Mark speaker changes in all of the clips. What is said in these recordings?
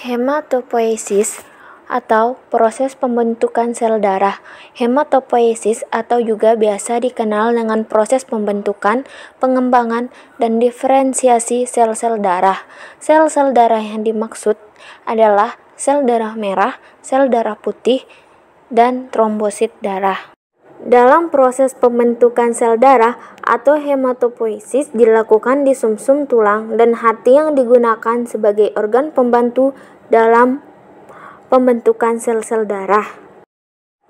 Speaker 1: Hematopoiesis atau proses pembentukan sel darah. Hematopoiesis atau juga biasa dikenal dengan proses pembentukan, pengembangan, dan diferensiasi sel-sel darah. Sel-sel darah yang dimaksud adalah sel darah merah, sel darah putih, dan trombosit darah. Dalam proses pembentukan sel darah, atau hematopoiesis dilakukan di sumsum -sum tulang dan hati yang digunakan sebagai organ pembantu dalam pembentukan sel-sel darah.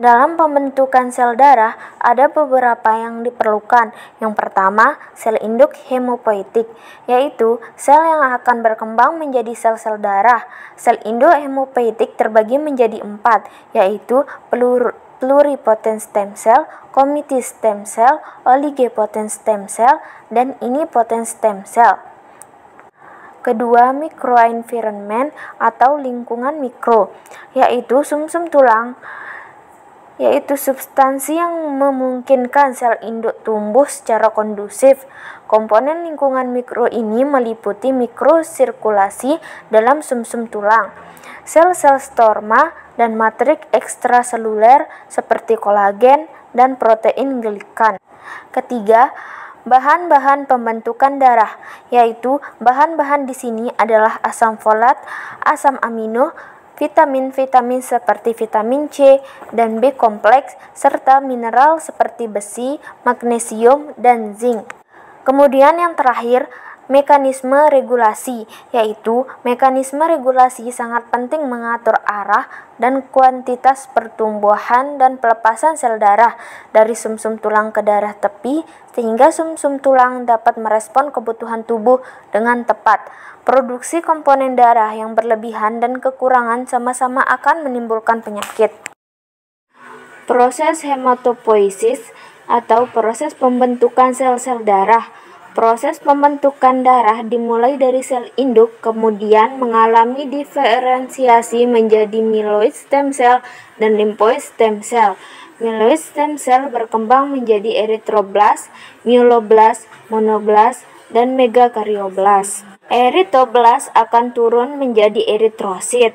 Speaker 1: Dalam pembentukan sel darah, ada beberapa yang diperlukan. Yang pertama, sel induk hemopoietik, yaitu sel yang akan berkembang menjadi sel-sel darah. Sel induk hemopoietik terbagi menjadi empat, yaitu pelur pluripotent stem cell, committee stem cell, oligopotent stem cell, dan ini inipotent stem cell. Kedua, microenvironment atau lingkungan mikro, yaitu sumsum -sum tulang, yaitu substansi yang memungkinkan sel induk tumbuh secara kondusif. Komponen lingkungan mikro ini meliputi mikrosirkulasi dalam sumsum -sum tulang, sel-sel storma, dan matrik ekstraseluler seperti kolagen dan protein glikan. Ketiga, bahan-bahan pembentukan darah, yaitu bahan-bahan di sini adalah asam folat, asam amino, vitamin-vitamin seperti vitamin C dan B kompleks, serta mineral seperti besi, magnesium, dan zinc. Kemudian yang terakhir, Mekanisme regulasi yaitu mekanisme regulasi sangat penting mengatur arah dan kuantitas pertumbuhan dan pelepasan sel darah dari sumsum -sum tulang ke darah tepi sehingga sumsum -sum tulang dapat merespon kebutuhan tubuh dengan tepat. Produksi komponen darah yang berlebihan dan kekurangan sama-sama akan menimbulkan penyakit. Proses hematopoiesis atau proses pembentukan sel-sel darah Proses pembentukan darah dimulai dari sel induk, kemudian mengalami diferensiasi menjadi myeloid stem cell dan lymphoid stem cell. Myeloid stem cell berkembang menjadi eritroblast, myeloblast, monoblast, dan megakarioblast. Eritroblast akan turun menjadi eritrosit,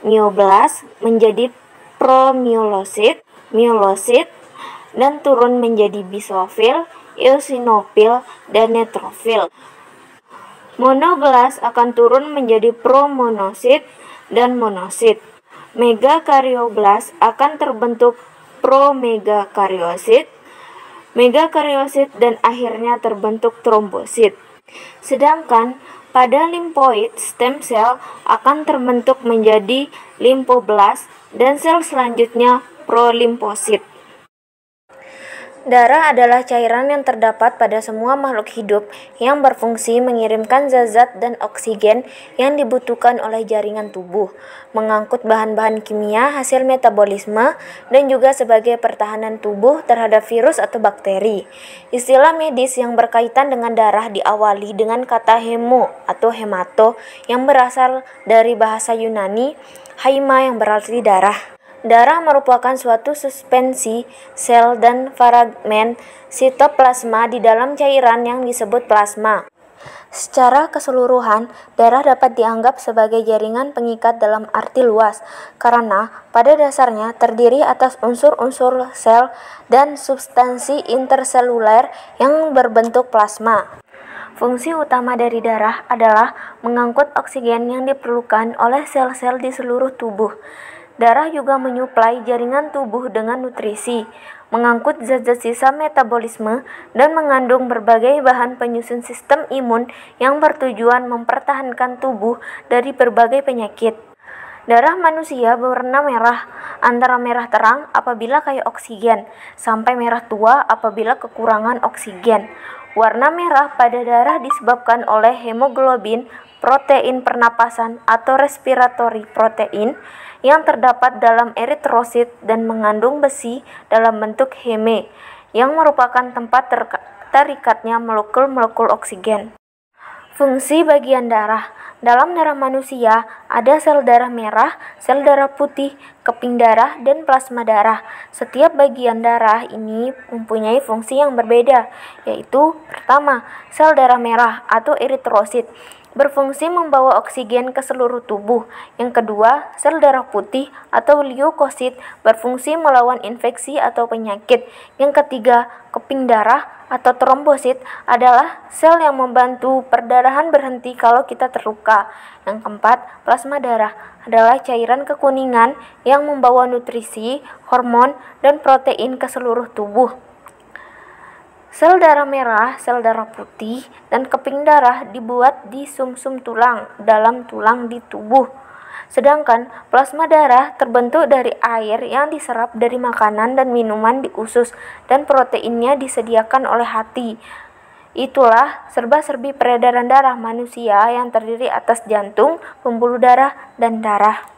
Speaker 1: myoblast menjadi promyelosit, myelosit, dan turun menjadi bisofil, eosinofil, dan netrofil. Monoblast akan turun menjadi promonosit dan monosit. Megakaryoblast akan terbentuk promegakaryosit, megakaryosit, dan akhirnya terbentuk trombosit. Sedangkan pada limfoid, stem cell akan terbentuk menjadi limfoblas dan sel selanjutnya prolimfosit. Darah adalah cairan yang terdapat pada semua makhluk hidup yang berfungsi mengirimkan zat-zat dan oksigen yang dibutuhkan oleh jaringan tubuh, mengangkut bahan-bahan kimia hasil metabolisme, dan juga sebagai pertahanan tubuh terhadap virus atau bakteri. Istilah medis yang berkaitan dengan darah diawali dengan kata hemo atau hemato yang berasal dari bahasa Yunani, haima yang berarti darah. Darah merupakan suatu suspensi sel dan fragmen sitoplasma di dalam cairan yang disebut plasma. Secara keseluruhan, darah dapat dianggap sebagai jaringan pengikat dalam arti luas karena pada dasarnya terdiri atas unsur-unsur sel dan substansi interseluler yang berbentuk plasma. Fungsi utama dari darah adalah mengangkut oksigen yang diperlukan oleh sel-sel di seluruh tubuh. Darah juga menyuplai jaringan tubuh dengan nutrisi, mengangkut zat-zat sisa metabolisme, dan mengandung berbagai bahan penyusun sistem imun yang bertujuan mempertahankan tubuh dari berbagai penyakit. Darah manusia berwarna merah, antara merah terang apabila kaya oksigen, sampai merah tua apabila kekurangan oksigen. Warna merah pada darah disebabkan oleh hemoglobin, protein pernapasan atau respiratory protein, yang terdapat dalam eritrosit dan mengandung besi dalam bentuk heme yang merupakan tempat terikatnya molekul-molekul oksigen. Fungsi bagian darah dalam darah manusia ada sel darah merah, sel darah putih, keping darah, dan plasma darah. Setiap bagian darah ini mempunyai fungsi yang berbeda, yaitu pertama, sel darah merah atau eritrosit berfungsi membawa oksigen ke seluruh tubuh. Yang kedua, sel darah putih atau leukosit berfungsi melawan infeksi atau penyakit. Yang ketiga, keping darah atau trombosit adalah sel yang membantu perdarahan berhenti kalau kita terluka. Yang keempat, plasma darah adalah cairan kekuningan yang membawa nutrisi, hormon, dan protein ke seluruh tubuh. Sel darah merah, sel darah putih, dan keping darah dibuat di sumsum -sum tulang dalam tulang di tubuh. Sedangkan plasma darah terbentuk dari air yang diserap dari makanan dan minuman di usus dan proteinnya disediakan oleh hati. Itulah serba-serbi peredaran darah manusia yang terdiri atas jantung, pembuluh darah, dan darah.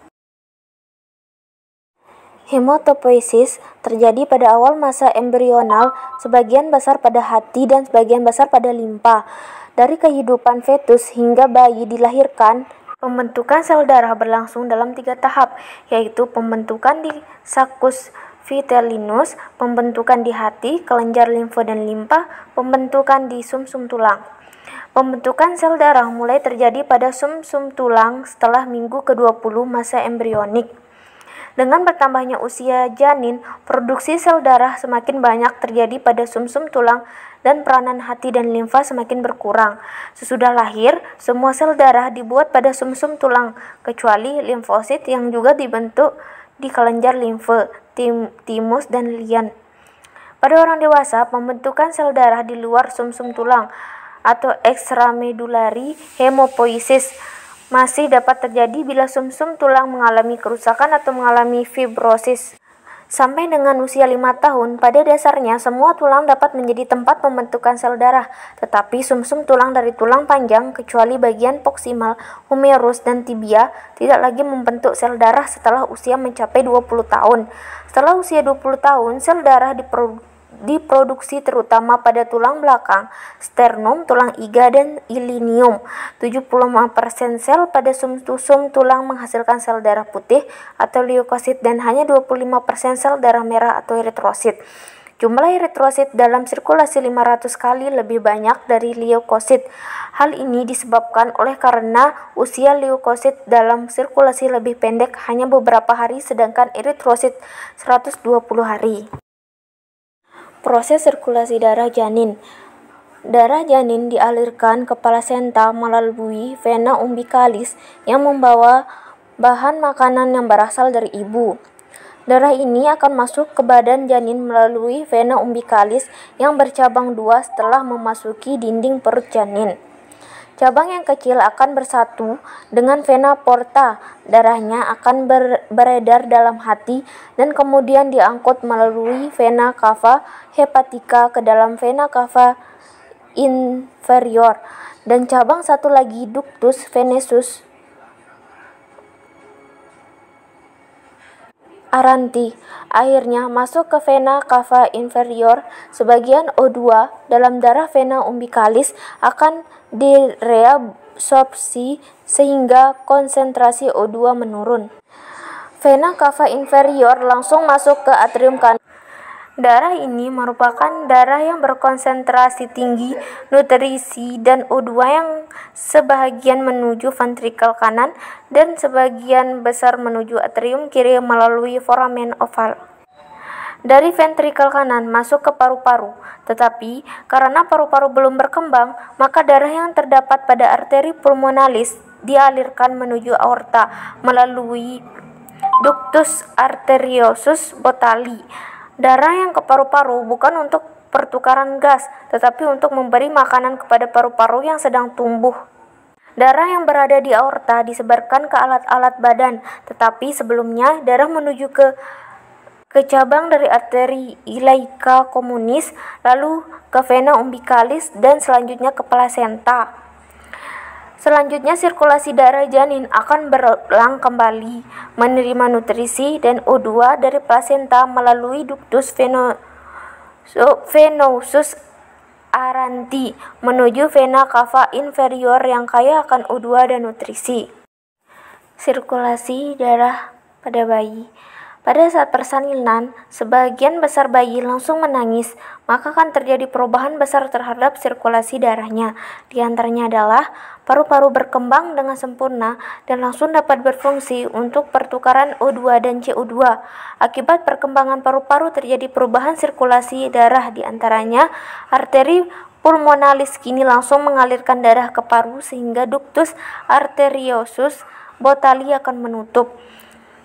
Speaker 1: Hematopoiesis terjadi pada awal masa embrional, sebagian besar pada hati dan sebagian besar pada limpa. Dari kehidupan fetus hingga bayi dilahirkan, pembentukan sel darah berlangsung dalam tiga tahap, yaitu pembentukan di sakus vitellinus, pembentukan di hati, kelenjar limfa dan limpa, pembentukan di sumsum -sum tulang. Pembentukan sel darah mulai terjadi pada sumsum -sum tulang setelah minggu ke-20 masa embrionik. Dengan bertambahnya usia janin, produksi sel darah semakin banyak terjadi pada sumsum -sum tulang dan peranan hati dan limfa semakin berkurang. Sesudah lahir, semua sel darah dibuat pada sumsum -sum tulang, kecuali limfosit yang juga dibentuk di kelenjar limfe, tim timus, dan lian. Pada orang dewasa, pembentukan sel darah di luar sumsum -sum tulang atau ekstramedulari hemopoiesis masih dapat terjadi bila sumsum -sum tulang mengalami kerusakan atau mengalami fibrosis. Sampai dengan usia 5 tahun, pada dasarnya semua tulang dapat menjadi tempat pembentukan sel darah, tetapi sumsum -sum tulang dari tulang panjang kecuali bagian proksimal, humerus, dan tibia tidak lagi membentuk sel darah setelah usia mencapai 20 tahun. Setelah usia 20 tahun, sel darah diproduksi diproduksi terutama pada tulang belakang, sternum, tulang iga, dan ilinium. 75% sel pada sumsum tulang menghasilkan sel darah putih atau leukosit dan hanya 25% sel darah merah atau eritrosit. Jumlah eritrosit dalam sirkulasi 500 kali lebih banyak dari leukosit. Hal ini disebabkan oleh karena usia leukosit dalam sirkulasi lebih pendek hanya beberapa hari sedangkan eritrosit 120 hari proses sirkulasi darah janin. Darah janin dialirkan ke plasenta melalui vena umbikalis yang membawa bahan makanan yang berasal dari ibu. Darah ini akan masuk ke badan janin melalui vena umbikalis yang bercabang dua setelah memasuki dinding perut janin. Cabang yang kecil akan bersatu dengan vena porta, darahnya akan ber beredar dalam hati dan kemudian diangkut melalui vena cava hepatika ke dalam vena cava inferior dan cabang satu lagi ductus venesus Aranti akhirnya masuk ke vena cava inferior, sebagian O2 dalam darah vena umbicalis akan direabsorpsi sehingga konsentrasi O2 menurun. Vena cava inferior langsung masuk ke atrium kanan Darah ini merupakan darah yang berkonsentrasi tinggi nutrisi dan O2 yang sebagian menuju ventrikel kanan dan sebagian besar menuju atrium kiri melalui foramen oval. Dari ventrikel kanan masuk ke paru-paru, tetapi karena paru-paru belum berkembang, maka darah yang terdapat pada arteri pulmonalis dialirkan menuju aorta melalui ductus arteriosus botali Darah yang ke paru-paru bukan untuk pertukaran gas, tetapi untuk memberi makanan kepada paru-paru yang sedang tumbuh. Darah yang berada di aorta disebarkan ke alat-alat badan, tetapi sebelumnya darah menuju ke ke cabang dari arteri ilaika komunis, lalu ke vena umbicalis dan selanjutnya ke plasenta. Selanjutnya sirkulasi darah janin akan berulang kembali menerima nutrisi dan O2 dari plasenta melalui duktus venosus aranti menuju vena cava inferior yang kaya akan O2 dan nutrisi. Sirkulasi darah pada bayi pada saat persalinan, sebagian besar bayi langsung menangis, maka akan terjadi perubahan besar terhadap sirkulasi darahnya. Di antaranya adalah paru-paru berkembang dengan sempurna dan langsung dapat berfungsi untuk pertukaran O2 dan CO2. Akibat perkembangan paru-paru terjadi perubahan sirkulasi darah di antaranya arteri pulmonalis kini langsung mengalirkan darah ke paru sehingga duktus arteriosus botali akan menutup.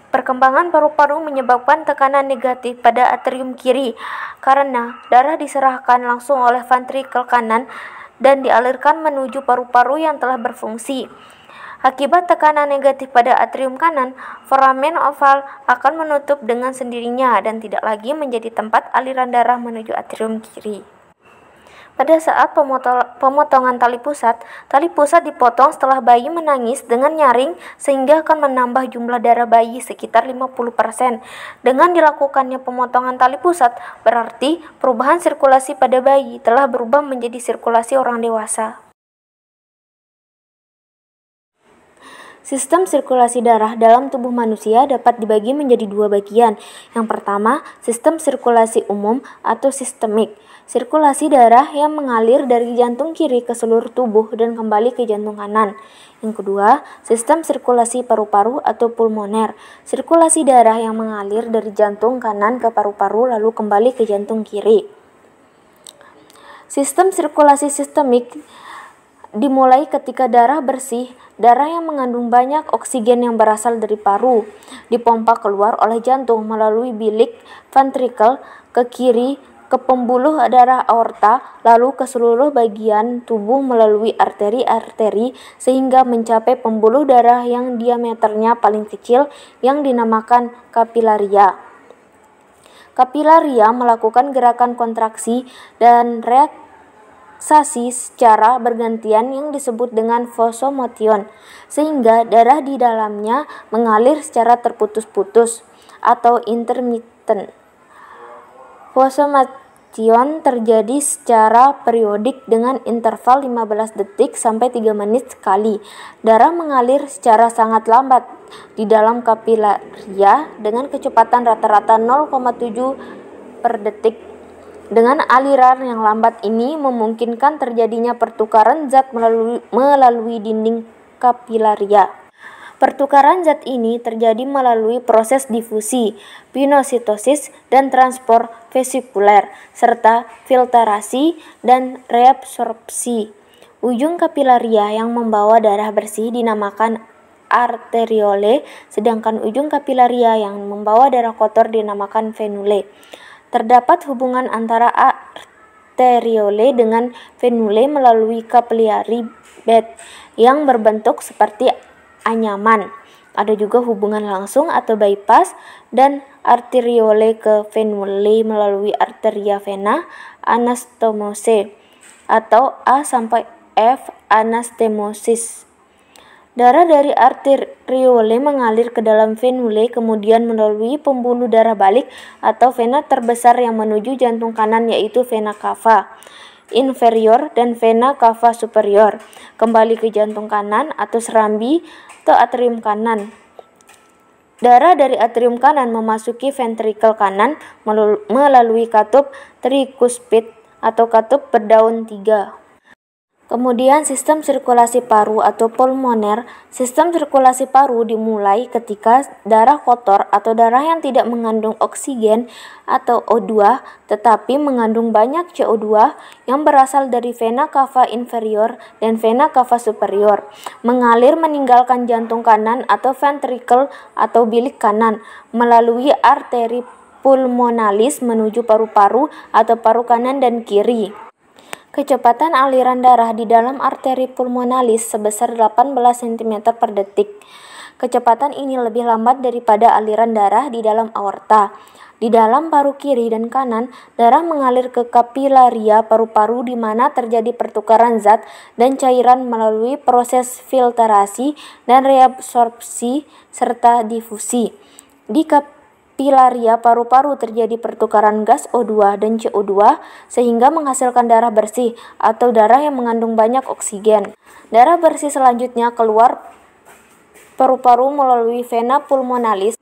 Speaker 1: Perkembangan paru-paru menyebabkan tekanan negatif pada atrium kiri karena darah diserahkan langsung oleh ventrikel kanan dan dialirkan menuju paru-paru yang telah berfungsi. Akibat tekanan negatif pada atrium kanan, foramen oval akan menutup dengan sendirinya dan tidak lagi menjadi tempat aliran darah menuju atrium kiri. Pada saat pemotongan tali pusat, tali pusat dipotong setelah bayi menangis dengan nyaring sehingga akan menambah jumlah darah bayi sekitar 50%. Dengan dilakukannya pemotongan tali pusat, berarti perubahan sirkulasi pada bayi telah berubah menjadi sirkulasi orang dewasa. Sistem sirkulasi darah dalam tubuh manusia dapat dibagi menjadi dua bagian. Yang pertama, sistem sirkulasi umum atau sistemik. Sirkulasi darah yang mengalir dari jantung kiri ke seluruh tubuh dan kembali ke jantung kanan. Yang kedua, sistem sirkulasi paru-paru atau pulmoner. Sirkulasi darah yang mengalir dari jantung kanan ke paru-paru lalu kembali ke jantung kiri. Sistem sirkulasi sistemik dimulai ketika darah bersih, darah yang mengandung banyak oksigen yang berasal dari paru, dipompa keluar oleh jantung melalui bilik ventrikel ke kiri ke pembuluh darah aorta, lalu ke seluruh bagian tubuh melalui arteri-arteri sehingga mencapai pembuluh darah yang diameternya paling kecil yang dinamakan kapilaria. Kapilaria melakukan gerakan kontraksi dan reaksi relaksasi secara bergantian yang disebut dengan vasomotion, sehingga darah di dalamnya mengalir secara terputus-putus atau intermittent. Vasomotion terjadi secara periodik dengan interval 15 detik sampai 3 menit sekali. Darah mengalir secara sangat lambat di dalam kapilaria dengan kecepatan rata-rata 0,7 per detik dengan aliran yang lambat ini memungkinkan terjadinya pertukaran zat melalui, melalui dinding kapilaria. Pertukaran zat ini terjadi melalui proses difusi, pinositosis, dan transport vesikuler, serta filtrasi dan reabsorpsi. Ujung kapilaria yang membawa darah bersih dinamakan arteriole, sedangkan ujung kapilaria yang membawa darah kotor dinamakan venule. Terdapat hubungan antara arteriole dengan venule melalui kapiliari bed yang berbentuk seperti anyaman. Ada juga hubungan langsung atau bypass dan arteriole ke venule melalui arteria vena anastomose atau A sampai F anastomosis Darah dari arteriole mengalir ke dalam venule kemudian melalui pembuluh darah balik atau vena terbesar yang menuju jantung kanan yaitu vena cava inferior dan vena cava superior kembali ke jantung kanan atau serambi atau atrium kanan. Darah dari atrium kanan memasuki ventrikel kanan melalui katup trikuspid atau katup berdaun tiga. Kemudian sistem sirkulasi paru atau pulmoner. Sistem sirkulasi paru dimulai ketika darah kotor atau darah yang tidak mengandung oksigen atau O2 tetapi mengandung banyak CO2 yang berasal dari vena cava inferior dan vena cava superior mengalir meninggalkan jantung kanan atau ventricle atau bilik kanan melalui arteri pulmonalis menuju paru-paru atau paru kanan dan kiri. Kecepatan aliran darah di dalam arteri pulmonalis sebesar 18 cm per detik. Kecepatan ini lebih lambat daripada aliran darah di dalam aorta. Di dalam paru kiri dan kanan, darah mengalir ke kapilaria paru-paru di mana terjadi pertukaran zat dan cairan melalui proses filtrasi dan reabsorpsi serta difusi. Di kap pilaria paru-paru terjadi pertukaran gas O2 dan CO2 sehingga menghasilkan darah bersih atau darah yang mengandung banyak oksigen. Darah bersih selanjutnya keluar paru-paru melalui vena pulmonalis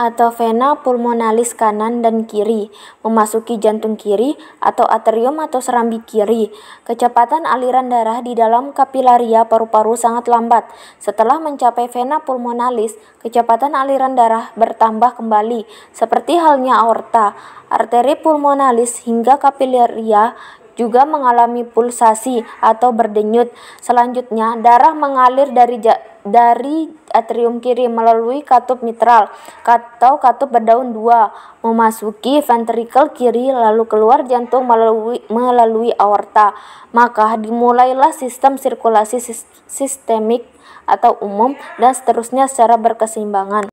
Speaker 1: atau vena pulmonalis kanan dan kiri, memasuki jantung kiri atau atrium atau serambi kiri. Kecepatan aliran darah di dalam kapilaria paru-paru sangat lambat. Setelah mencapai vena pulmonalis, kecepatan aliran darah bertambah kembali, seperti halnya aorta, arteri pulmonalis hingga kapilaria juga mengalami pulsasi atau berdenyut. Selanjutnya, darah mengalir dari dari atrium kiri melalui katup mitral atau katup berdaun dua memasuki ventrikel kiri lalu keluar jantung melalui melalui aorta maka dimulailah sistem sirkulasi sistemik atau umum dan seterusnya secara berkesimbangan